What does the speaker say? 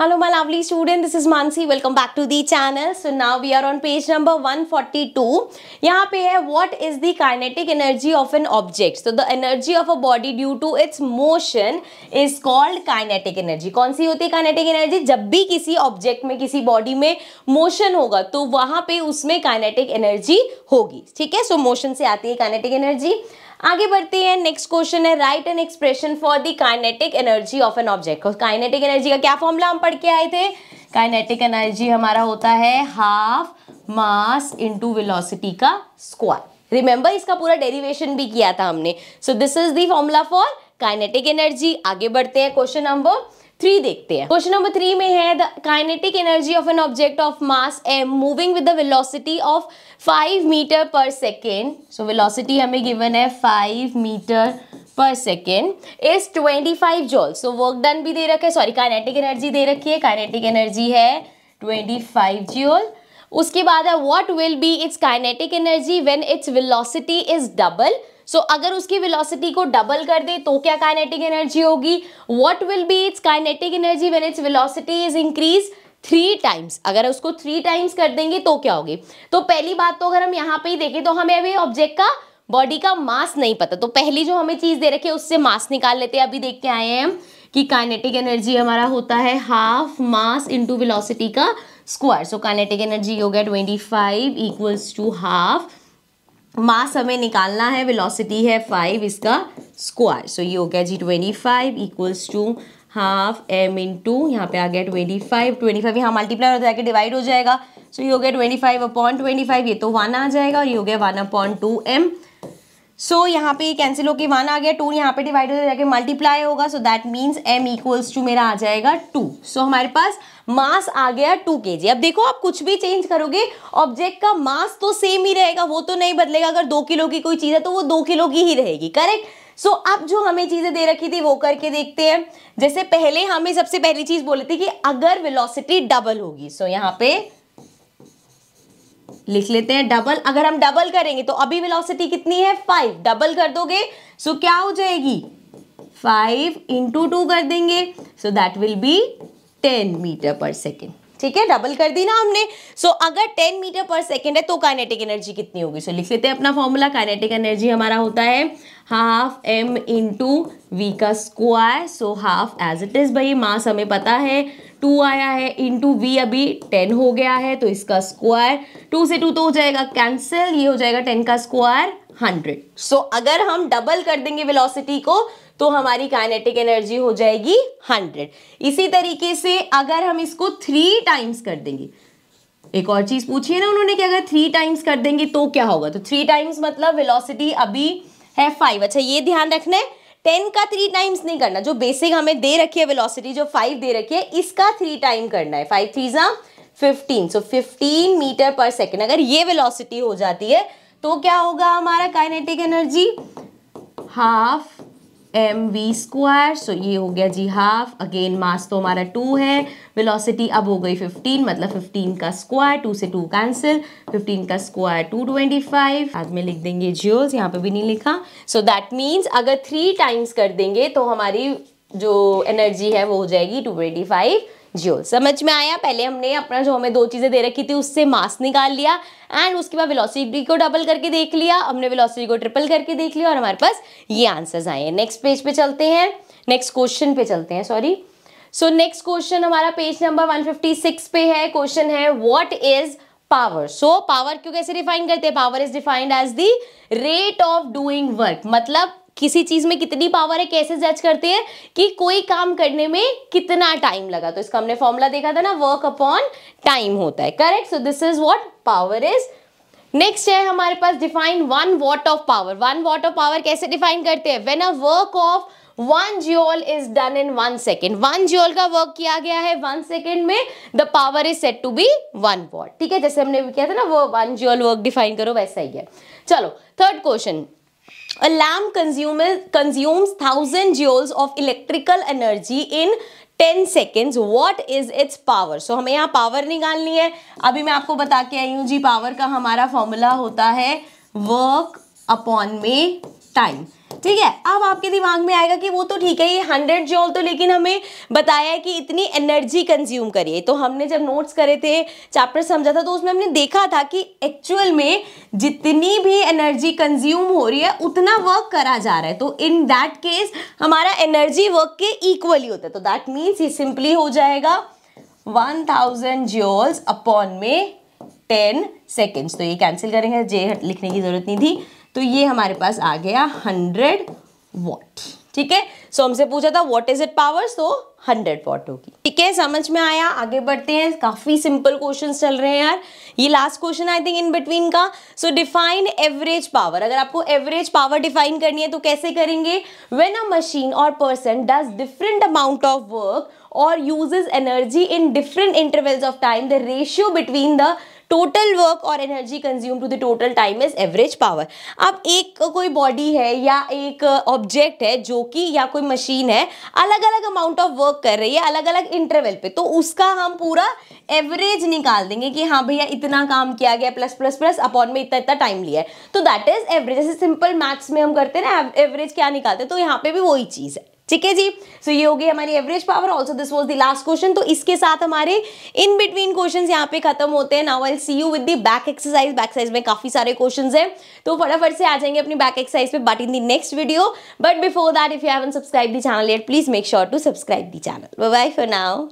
hello my lovely student this is Mansi welcome back to the channel so now we are on page number 142 forty पे है what is the kinetic energy of an object so the energy of a body due to its motion is called kinetic energy कौन सी होती है kinetic energy जब भी किसी object में किसी बॉडी में मोशन होगा तो वहां पे उसमें काइनेटिक एनर्जी होगी ठीक है सो मोशन से आती है काइनेटिक एनर्जी आगे बढ़ते हैं नेक्स्ट क्वेश्चन है write an expression for the kinetic energy of an object kinetic energy का क्या फॉर्मूला हम पढ़ के आए थे काइनेटिक एनर्जी हमारा होता है हाफ मास इंटू वेलोसिटी का स्क्वायर रिमेंबर इसका पूरा डेरिवेशन भी किया था हमने so this is the formula for kinetic energy आगे बढ़ते हैं क्वेश्चन नंबर थ्री देखते हैं क्वेश्चन नंबर थ्री में है the kinetic energy of an object of mass M moving with the velocity of five metre per second so velocity हमें given है five metre per second is twenty five joule so work done भी दे रखा है sorry kinetic energy दे रखी है kinetic energy है twenty five joule उसके बाद है what will be its kinetic energy when its velocity is double so so, अगर उसकी वेलोसिटी को डबल कर दे तो क्या काइनेटिक एनर्जी होगी what will be its kinetic energy when its velocity is increase three times अगर उसको थ्री टाइम्स कर देंगे तो क्या होगी तो पहली बात तो अगर हम यहाँ पे ही देखें तो हमें अभी ऑब्जेक्ट का बॉडी का मास नहीं पता तो पहली जो हमें चीज दे रखी है उससे मास निकाल लेते हैं अभी देख के आए हैं हम कि काइनेटिक एनर्जी हमारा होता है हाफ मास इंटू वेलोसिटी का स्क्वायर सो काइनेटिक एनर्जी हो गया twenty five equals to half mass हमें निकालना है वेलोसिटी है फाइव इसका स्क्वायर सो ये हो गया जी twenty five equals to half M into यहाँ पे आ गया ट्वेंटी फाइव ट्वेंटी फाइव यहाँ मल्टीप्लाई होता है डिवाइड हो जाएगा सो ये हो गया twenty five upon twenty five ये तो वन आ जाएगा और ये हो गया one upon two M so so, यहाँ पे कैंसिल होके वन आ गया टू यहाँ पे डिवाइड हो जाएगा मल्टीप्लाई होगा so that means M equals to मेरा आ जाएगा टू सो so, हमारे पास मास आ गया टू के जी अब देखो आप कुछ भी चेंज करोगे ऑब्जेक्ट का मास तो सेम ही रहेगा वो तो नहीं बदलेगा अगर दो किलो की कोई चीज़ है तो वो दो किलो की ही रहेगी करेक्ट सो so, अब जो हमें चीज़ें दे रखी थी वो करके देखते हैं जैसे पहले हमें सबसे पहली चीज़ बोली थी कि अगर विलोसिटी डबल होगी सो so, यहाँ पे लिख लेते हैं डबल अगर हम डबल करेंगे तो अभी वेलोसिटी कितनी है फाइव डबल कर दोगे सो so क्या हो जाएगी फाइव इंटू टू कर देंगे so that will be ten metre per second ठीक है डबल कर दी ना हमने सो so, अगर 10 मीटर पर सेकेंड है तो काइनेटिक एनर्जी कितनी होगी सो so, लिख लेते हैं अपना फॉर्मूला काइनेटिक एनर्जी हमारा होता है half M into V का square so half as it is भाई मास हमें पता है टू आया है इन टू वी अभी टेन हो गया है तो इसका स्क्वायर टू से टू तो हो जाएगा कैंसिल ये हो जाएगा टेन का स्क्वायर हंड्रेड सो so, अगर हम डबल कर देंगे वेलोसिटी को तो हमारी काइनेटिक एनर्जी हो जाएगी हंड्रेड इसी तरीके से अगर हम इसको थ्री टाइम्स कर देंगे एक और चीज़ पूछिए ना उन्होंने कि अगर थ्री टाइम्स कर देंगे तो क्या होगा तो थ्री टाइम्स मतलब वेलोसिटी अभी है फाइव अच्छा ये ध्यान रखना है टेन का थ्री टाइम्स नहीं करना जो बेसिक हमें दे रखी है वेलोसिटी जो फाइव दे रखी है इसका थ्री टाइम करना है फाइव थ्री ज़ा fifteen so fifteen metre per second अगर ये वेलोसिटी हो जाती है तो क्या होगा हमारा kinetic energy half M V square so ये हो गया जी हाफ अगेन मास तो हमारा टू है वेलोसिटी अब हो गई फिफ्टीन मतलब फिफ्टीन का स्क्वायर टू से टू कैंसिल फिफ्टीन का स्क्वायर टू ट्वेंटी फाइव बाद में लिख देंगे जियोज यहाँ पे भी नहीं लिखा सो दैट मीन्स अगर थ्री टाइम्स कर देंगे तो हमारी जो एनर्जी है वो हो जाएगी टू ट्वेंटी फाइव जूल समझ में आया पहले हमने अपना जो हमें दो चीज़ें दे रखी थी उससे मास निकाल लिया एंड उसके बाद वेलोसिटी को डबल करके देख लिया हमने वेलोसिटी को ट्रिपल करके देख लिया और हमारे पास ये आंसर्स आए हैं नेक्स्ट पेज पे चलते हैं नेक्स्ट क्वेश्चन पे चलते हैं सॉरी सो नेक्स्ट क्वेश्चन हमारा पेज नंबर वन पे है क्वेश्चन है what is power so power क्यों कैसे डिफाइन करते हैं power is defined as the rate of doing work मतलब किसी चीज़ में कितनी पावर है कैसे जज करते हैं कि कोई काम करने में कितना टाइम लगा तो इसका हमने फॉर्मूला देखा था ना वर्क अपॉन टाइम होता है correct so this is what power is next है हमारे पास define one watt of power one watt of power कैसे डिफाइन करते हैं when a work of one joule is done in one second one joule का work किया गया है वन सेकेंड में the power is set to be one watt ठीक है जैसे हमने किया था ना वो वन जियोल वर्क डिफाइन करो वैसा ही है चलो third question A lamp consumes, consumes 1000 joules of electrical energy in 10 seconds what is its power so हमें यहाँ पावर निकालनी है अभी मैं आपको बता के आई हूँ जी पावर का हमारा फॉर्मूला होता है वर्क अपॉन में टाइम ठीक है अब आपके दिमाग में आएगा कि वो तो ठीक है ये हंड्रेड जॉल तो लेकिन हमें बताया है कि इतनी एनर्जी कंज्यूम करिए तो हमने जब नोट्स करे थे चैप्टर समझा था तो उसमें हमने देखा था कि एक्चुअल में जितनी भी एनर्जी कंज्यूम हो रही है उतना वर्क करा जा रहा है तो इन दैट केस हमारा एनर्जी वर्क के इक्वली होता है तो दैट मीन्स ये सिंपली हो जाएगा वन थाउजेंड ज्योल्स अपॉन में टेन सेकेंड्स तो ये कैंसिल करेंगे जे लिखने की जरूरत नहीं थी तो ये हमारे पास आ गया हंड्रेड वॉट ठीक है सो हमसे पूछा था what is it power so hundred watt होगी ठीक है समझ में आया आगे बढ़ते हैं काफ़ी सिंपल क्वेश्चन चल रहे हैं यार ये last question I think in between का सो डिफाइन एवरेज पावर अगर आपको एवरेज पावर डिफाइन करनी है तो कैसे करेंगे वेन अ मशीन और person does different amount of work और uses energy in different intervals of time the ratio between the total work और energy consume to the total time is average power अब एक कोई body है या एक object है जो कि या कोई मशीन है अलग अलग अमाउंट ऑफ वर्क कर रही है अलग अलग इंटरवल पे तो उसका हम पूरा एवरेज निकाल देंगे कि हाँ भैया इतना काम किया गया प्लस प्लस प्लस अपॉन में इतना इतना टाइम लिया है तो दैट इज एवरेज जैसे सिंपल मैथ्स में हम करते हैं ना एवरेज क्या निकालते हैं तो यहाँ पे भी वही चीज़ है ठीक है जी सो so, ये हो गई हमारी average power also this was the last question तो इसके साथ हमारे इन बिटवीन क्वेश्चन यहाँ पे खत्म होते हैं now I see you with the back exercise back size में काफी सारे क्वेश्चन हैं तो फटाफट से आ जाएंगे अपनी बैक एक्सरसाइज पे but in the next video but before that if you haven't subscribe the channel yet please make sure to subscribe the channel bye for now